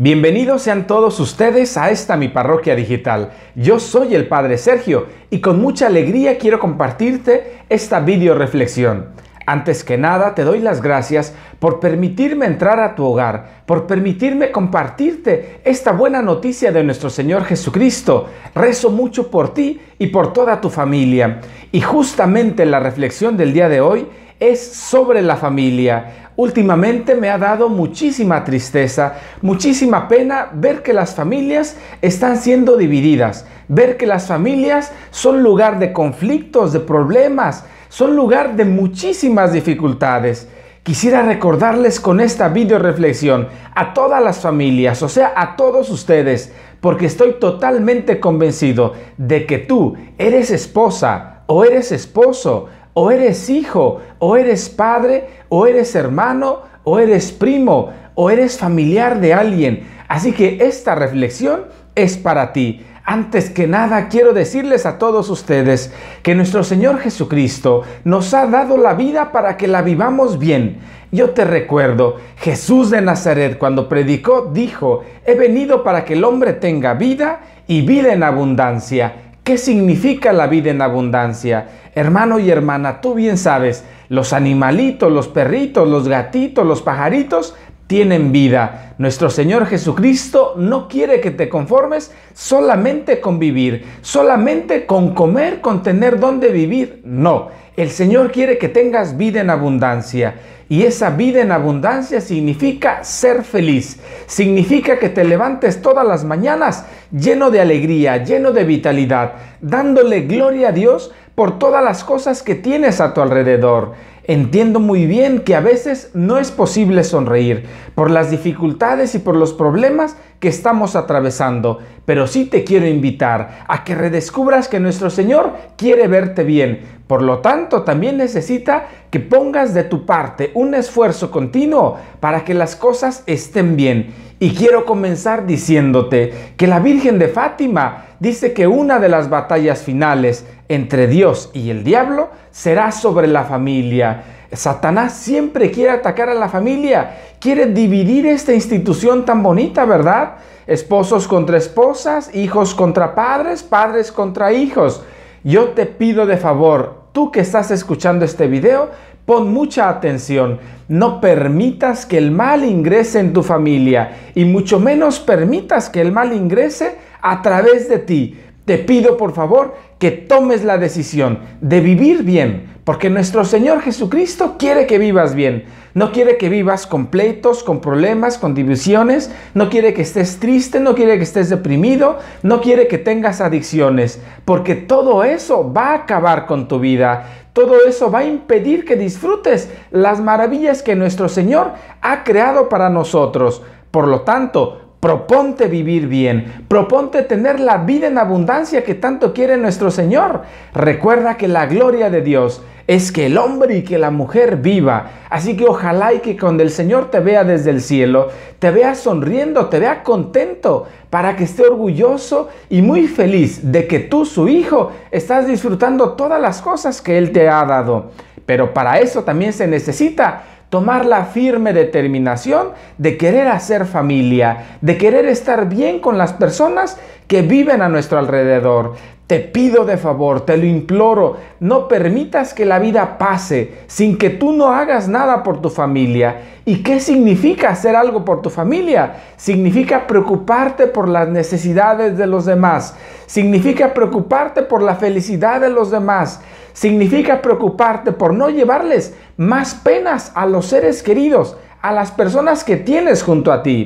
Bienvenidos sean todos ustedes a esta mi parroquia digital. Yo soy el Padre Sergio y con mucha alegría quiero compartirte esta video reflexión. Antes que nada, te doy las gracias por permitirme entrar a tu hogar, por permitirme compartirte esta buena noticia de nuestro Señor Jesucristo. Rezo mucho por ti y por toda tu familia. Y justamente la reflexión del día de hoy es sobre la familia. Últimamente me ha dado muchísima tristeza, muchísima pena ver que las familias están siendo divididas, ver que las familias son lugar de conflictos, de problemas, son lugar de muchísimas dificultades. Quisiera recordarles con esta video reflexión a todas las familias, o sea, a todos ustedes, porque estoy totalmente convencido de que tú eres esposa o eres esposo o eres hijo, o eres padre, o eres hermano, o eres primo, o eres familiar de alguien. Así que esta reflexión es para ti. Antes que nada, quiero decirles a todos ustedes que nuestro Señor Jesucristo nos ha dado la vida para que la vivamos bien. Yo te recuerdo, Jesús de Nazaret cuando predicó dijo, he venido para que el hombre tenga vida y vida en abundancia. ¿Qué significa la vida en abundancia? Hermano y hermana, tú bien sabes, los animalitos, los perritos, los gatitos, los pajaritos tienen vida. Nuestro Señor Jesucristo no quiere que te conformes solamente con vivir, solamente con comer, con tener dónde vivir. No, el Señor quiere que tengas vida en abundancia. Y esa vida en abundancia significa ser feliz. Significa que te levantes todas las mañanas lleno de alegría, lleno de vitalidad, dándole gloria a Dios por todas las cosas que tienes a tu alrededor. Entiendo muy bien que a veces no es posible sonreír por las dificultades y por los problemas que estamos atravesando, pero sí te quiero invitar a que redescubras que nuestro Señor quiere verte bien, por lo tanto, también necesita que pongas de tu parte un esfuerzo continuo para que las cosas estén bien. Y quiero comenzar diciéndote que la Virgen de Fátima dice que una de las batallas finales entre Dios y el diablo será sobre la familia. Satanás siempre quiere atacar a la familia, quiere dividir esta institución tan bonita, ¿verdad? Esposos contra esposas, hijos contra padres, padres contra hijos. Yo te pido de favor, Tú que estás escuchando este video, pon mucha atención. No permitas que el mal ingrese en tu familia y mucho menos permitas que el mal ingrese a través de ti te pido por favor que tomes la decisión de vivir bien, porque nuestro Señor Jesucristo quiere que vivas bien. No quiere que vivas con pleitos, con problemas, con divisiones. No quiere que estés triste, no quiere que estés deprimido, no quiere que tengas adicciones, porque todo eso va a acabar con tu vida. Todo eso va a impedir que disfrutes las maravillas que nuestro Señor ha creado para nosotros. Por lo tanto, Proponte vivir bien, proponte tener la vida en abundancia que tanto quiere nuestro Señor. Recuerda que la gloria de Dios es que el hombre y que la mujer viva. Así que ojalá y que cuando el Señor te vea desde el cielo, te vea sonriendo, te vea contento, para que esté orgulloso y muy feliz de que tú, su hijo, estás disfrutando todas las cosas que Él te ha dado. Pero para eso también se necesita tomar la firme determinación de querer hacer familia, de querer estar bien con las personas que viven a nuestro alrededor, te pido de favor, te lo imploro, no permitas que la vida pase sin que tú no hagas nada por tu familia. ¿Y qué significa hacer algo por tu familia? Significa preocuparte por las necesidades de los demás, significa preocuparte por la felicidad de los demás, significa preocuparte por no llevarles más penas a los seres queridos, a las personas que tienes junto a ti.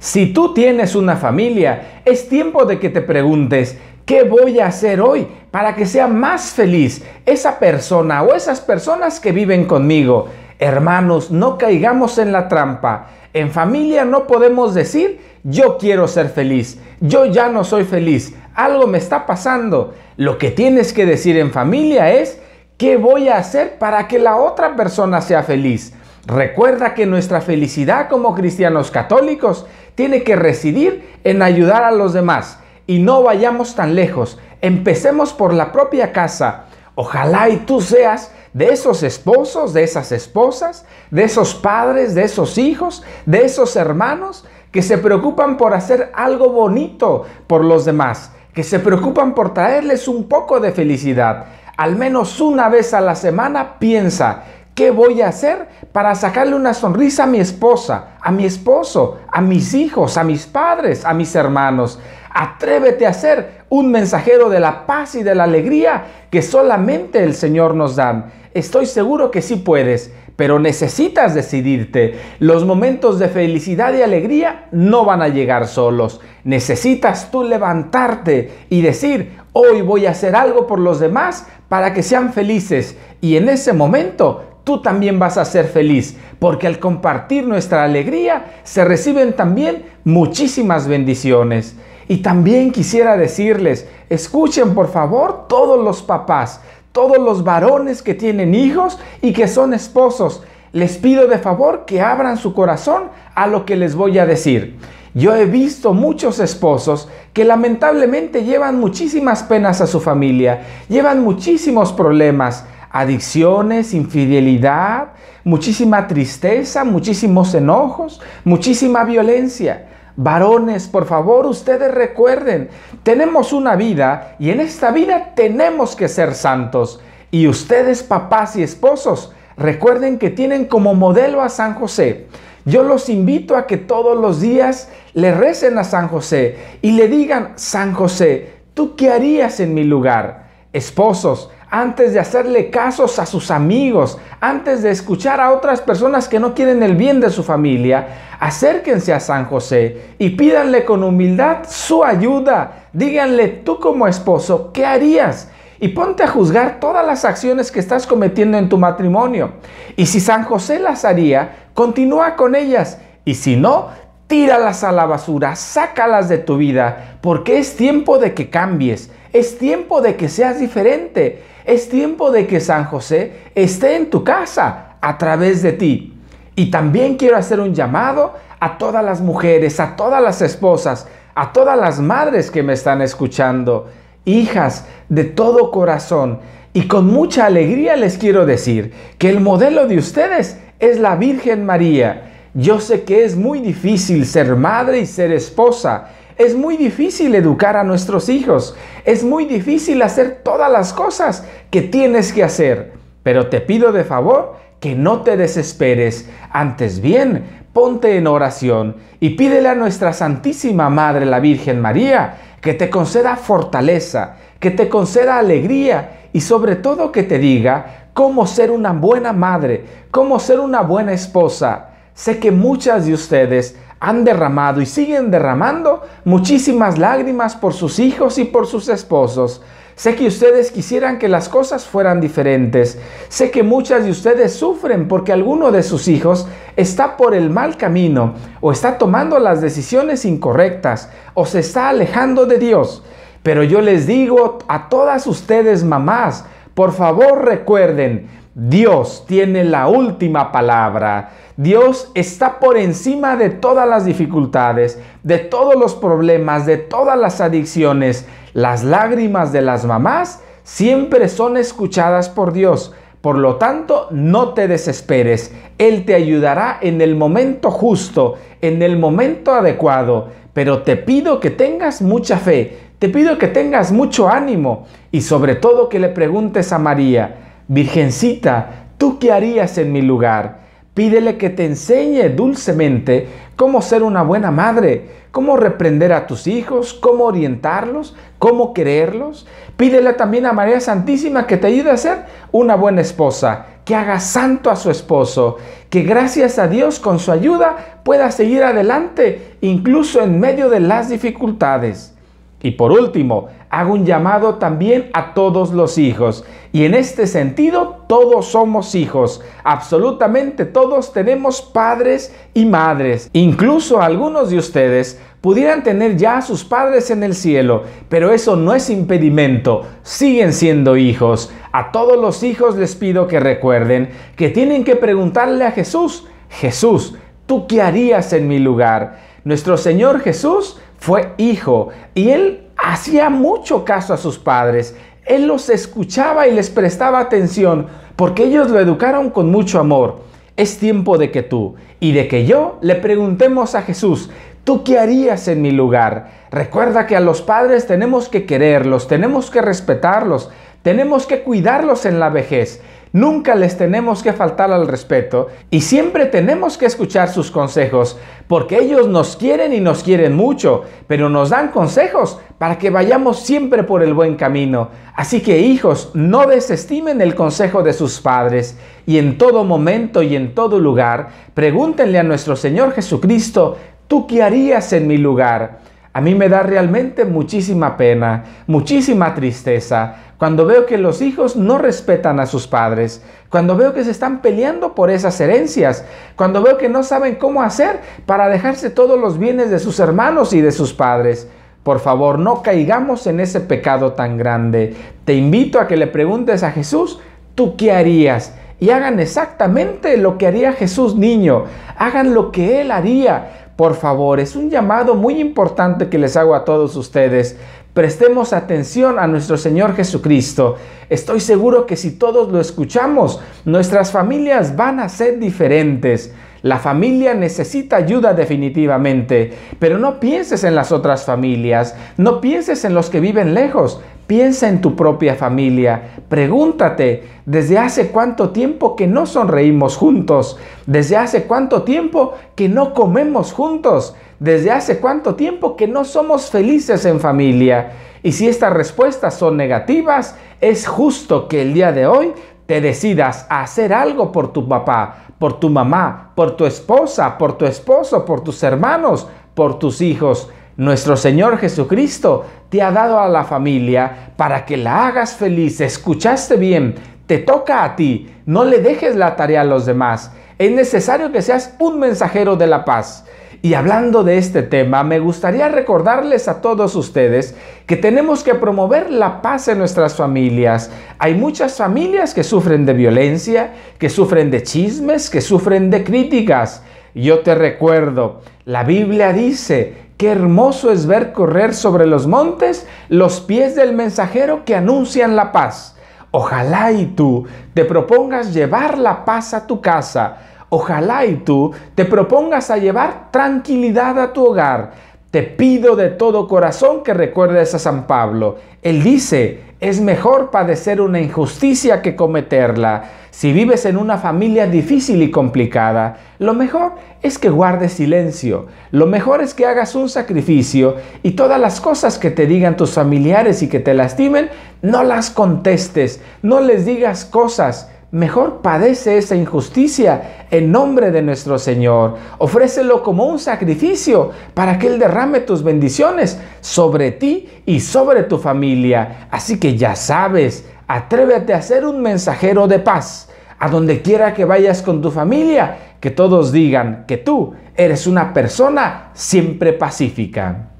Si tú tienes una familia, es tiempo de que te preguntes, ¿Qué voy a hacer hoy para que sea más feliz esa persona o esas personas que viven conmigo? Hermanos, no caigamos en la trampa. En familia no podemos decir, yo quiero ser feliz, yo ya no soy feliz, algo me está pasando. Lo que tienes que decir en familia es, ¿qué voy a hacer para que la otra persona sea feliz? Recuerda que nuestra felicidad como cristianos católicos tiene que residir en ayudar a los demás y no vayamos tan lejos, empecemos por la propia casa. Ojalá y tú seas de esos esposos, de esas esposas, de esos padres, de esos hijos, de esos hermanos que se preocupan por hacer algo bonito por los demás, que se preocupan por traerles un poco de felicidad. Al menos una vez a la semana piensa, ¿qué voy a hacer para sacarle una sonrisa a mi esposa, a mi esposo, a mis hijos, a mis padres, a mis hermanos? Atrévete a ser un mensajero de la paz y de la alegría que solamente el Señor nos da. Estoy seguro que sí puedes, pero necesitas decidirte. Los momentos de felicidad y alegría no van a llegar solos. Necesitas tú levantarte y decir, hoy voy a hacer algo por los demás para que sean felices. Y en ese momento tú también vas a ser feliz, porque al compartir nuestra alegría se reciben también muchísimas bendiciones. Y también quisiera decirles, escuchen por favor todos los papás, todos los varones que tienen hijos y que son esposos. Les pido de favor que abran su corazón a lo que les voy a decir. Yo he visto muchos esposos que lamentablemente llevan muchísimas penas a su familia, llevan muchísimos problemas, adicciones, infidelidad, muchísima tristeza, muchísimos enojos, muchísima violencia. Varones, por favor, ustedes recuerden, tenemos una vida y en esta vida tenemos que ser santos. Y ustedes, papás y esposos, recuerden que tienen como modelo a San José. Yo los invito a que todos los días le recen a San José y le digan, San José, ¿tú qué harías en mi lugar? Esposos, antes de hacerle casos a sus amigos, antes de escuchar a otras personas que no quieren el bien de su familia, acérquense a San José y pídanle con humildad su ayuda. Díganle tú como esposo, ¿qué harías? Y ponte a juzgar todas las acciones que estás cometiendo en tu matrimonio. Y si San José las haría, continúa con ellas. Y si no, tíralas a la basura, sácalas de tu vida, porque es tiempo de que cambies, es tiempo de que seas diferente. Es tiempo de que San José esté en tu casa a través de ti. Y también quiero hacer un llamado a todas las mujeres, a todas las esposas, a todas las madres que me están escuchando, hijas de todo corazón. Y con mucha alegría les quiero decir que el modelo de ustedes es la Virgen María. Yo sé que es muy difícil ser madre y ser esposa es muy difícil educar a nuestros hijos. Es muy difícil hacer todas las cosas que tienes que hacer. Pero te pido de favor que no te desesperes. Antes bien, ponte en oración y pídele a nuestra Santísima Madre la Virgen María que te conceda fortaleza, que te conceda alegría y sobre todo que te diga cómo ser una buena madre, cómo ser una buena esposa. Sé que muchas de ustedes han derramado y siguen derramando muchísimas lágrimas por sus hijos y por sus esposos. Sé que ustedes quisieran que las cosas fueran diferentes. Sé que muchas de ustedes sufren porque alguno de sus hijos está por el mal camino o está tomando las decisiones incorrectas o se está alejando de Dios. Pero yo les digo a todas ustedes mamás, por favor recuerden, Dios tiene la última palabra. Dios está por encima de todas las dificultades, de todos los problemas, de todas las adicciones. Las lágrimas de las mamás siempre son escuchadas por Dios. Por lo tanto, no te desesperes. Él te ayudará en el momento justo, en el momento adecuado. Pero te pido que tengas mucha fe, te pido que tengas mucho ánimo y sobre todo que le preguntes a María, Virgencita, ¿tú qué harías en mi lugar? Pídele que te enseñe dulcemente cómo ser una buena madre, cómo reprender a tus hijos, cómo orientarlos, cómo quererlos. Pídele también a María Santísima que te ayude a ser una buena esposa, que haga santo a su esposo, que gracias a Dios con su ayuda pueda seguir adelante incluso en medio de las dificultades. Y por último, hago un llamado también a todos los hijos. Y en este sentido, todos somos hijos. Absolutamente todos tenemos padres y madres. Incluso algunos de ustedes pudieran tener ya a sus padres en el cielo, pero eso no es impedimento, siguen siendo hijos. A todos los hijos les pido que recuerden que tienen que preguntarle a Jesús, Jesús, ¿tú qué harías en mi lugar? Nuestro Señor Jesús fue hijo y él hacía mucho caso a sus padres. Él los escuchaba y les prestaba atención porque ellos lo educaron con mucho amor. Es tiempo de que tú y de que yo le preguntemos a Jesús, ¿Tú qué harías en mi lugar? Recuerda que a los padres tenemos que quererlos, tenemos que respetarlos, tenemos que cuidarlos en la vejez nunca les tenemos que faltar al respeto y siempre tenemos que escuchar sus consejos, porque ellos nos quieren y nos quieren mucho, pero nos dan consejos para que vayamos siempre por el buen camino. Así que hijos, no desestimen el consejo de sus padres y en todo momento y en todo lugar, pregúntenle a nuestro Señor Jesucristo, ¿tú qué harías en mi lugar? A mí me da realmente muchísima pena, muchísima tristeza, cuando veo que los hijos no respetan a sus padres, cuando veo que se están peleando por esas herencias, cuando veo que no saben cómo hacer para dejarse todos los bienes de sus hermanos y de sus padres. Por favor, no caigamos en ese pecado tan grande. Te invito a que le preguntes a Jesús, ¿tú qué harías? Y hagan exactamente lo que haría Jesús niño. Hagan lo que Él haría por favor, es un llamado muy importante que les hago a todos ustedes. Prestemos atención a nuestro Señor Jesucristo. Estoy seguro que si todos lo escuchamos, nuestras familias van a ser diferentes. La familia necesita ayuda definitivamente, pero no pienses en las otras familias, no pienses en los que viven lejos, Piensa en tu propia familia. Pregúntate, ¿desde hace cuánto tiempo que no sonreímos juntos? ¿Desde hace cuánto tiempo que no comemos juntos? ¿Desde hace cuánto tiempo que no somos felices en familia? Y si estas respuestas son negativas, es justo que el día de hoy te decidas a hacer algo por tu papá, por tu mamá, por tu esposa, por tu esposo, por tus hermanos, por tus hijos. Nuestro Señor Jesucristo te ha dado a la familia para que la hagas feliz. Escuchaste bien, te toca a ti, no le dejes la tarea a los demás. Es necesario que seas un mensajero de la paz. Y hablando de este tema, me gustaría recordarles a todos ustedes que tenemos que promover la paz en nuestras familias. Hay muchas familias que sufren de violencia, que sufren de chismes, que sufren de críticas. Yo te recuerdo, la Biblia dice, Qué hermoso es ver correr sobre los montes los pies del mensajero que anuncian la paz. Ojalá y tú te propongas llevar la paz a tu casa. Ojalá y tú te propongas a llevar tranquilidad a tu hogar. Te pido de todo corazón que recuerdes a San Pablo. Él dice, es mejor padecer una injusticia que cometerla. Si vives en una familia difícil y complicada, lo mejor es que guardes silencio, lo mejor es que hagas un sacrificio y todas las cosas que te digan tus familiares y que te lastimen, no las contestes, no les digas cosas, mejor padece esa injusticia en nombre de nuestro Señor. Ofrécelo como un sacrificio para que Él derrame tus bendiciones sobre ti y sobre tu familia. Así que ya sabes, atrévete a ser un mensajero de paz. A donde quiera que vayas con tu familia, que todos digan que tú eres una persona siempre pacífica.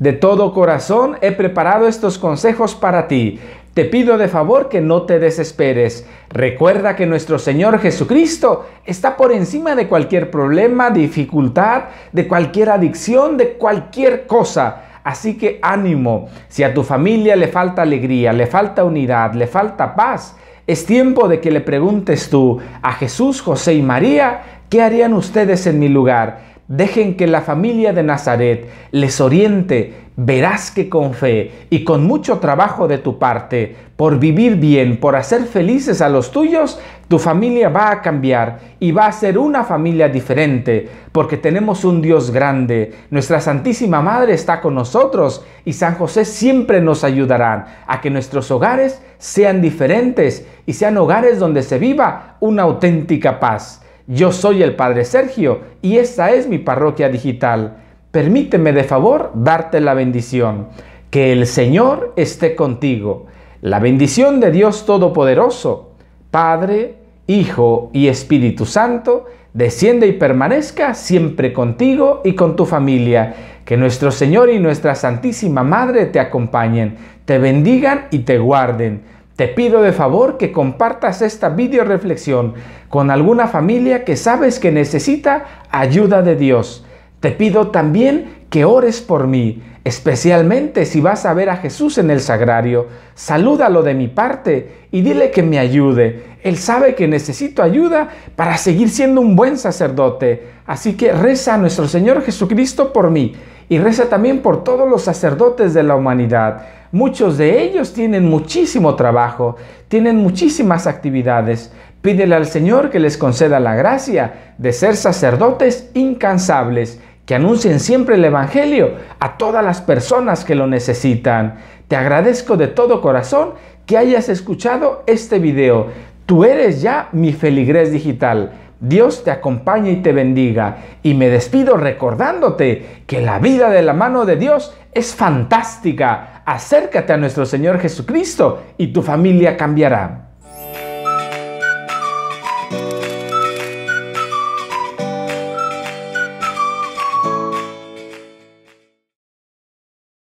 De todo corazón he preparado estos consejos para ti. Te pido de favor que no te desesperes. Recuerda que nuestro Señor Jesucristo está por encima de cualquier problema, dificultad, de cualquier adicción, de cualquier cosa. Así que ánimo, si a tu familia le falta alegría, le falta unidad, le falta paz, es tiempo de que le preguntes tú a Jesús, José y María, ¿qué harían ustedes en mi lugar? Dejen que la familia de Nazaret les oriente, verás que con fe y con mucho trabajo de tu parte, por vivir bien, por hacer felices a los tuyos, tu familia va a cambiar y va a ser una familia diferente, porque tenemos un Dios grande, nuestra Santísima Madre está con nosotros y San José siempre nos ayudará a que nuestros hogares sean diferentes y sean hogares donde se viva una auténtica paz. Yo soy el Padre Sergio y esta es mi parroquia digital. Permíteme de favor darte la bendición. Que el Señor esté contigo. La bendición de Dios Todopoderoso, Padre, Hijo y Espíritu Santo, desciende y permanezca siempre contigo y con tu familia. Que nuestro Señor y nuestra Santísima Madre te acompañen, te bendigan y te guarden te pido de favor que compartas esta video reflexión con alguna familia que sabes que necesita ayuda de Dios. Te pido también que ores por mí, especialmente si vas a ver a Jesús en el sagrario. Salúdalo de mi parte y dile que me ayude. Él sabe que necesito ayuda para seguir siendo un buen sacerdote. Así que reza a nuestro Señor Jesucristo por mí y reza también por todos los sacerdotes de la humanidad. Muchos de ellos tienen muchísimo trabajo, tienen muchísimas actividades. Pídele al Señor que les conceda la gracia de ser sacerdotes incansables, que anuncien siempre el Evangelio a todas las personas que lo necesitan. Te agradezco de todo corazón que hayas escuchado este video. Tú eres ya mi feligres digital. Dios te acompañe y te bendiga. Y me despido recordándote que la vida de la mano de Dios es fantástica Acércate a nuestro Señor Jesucristo y tu familia cambiará.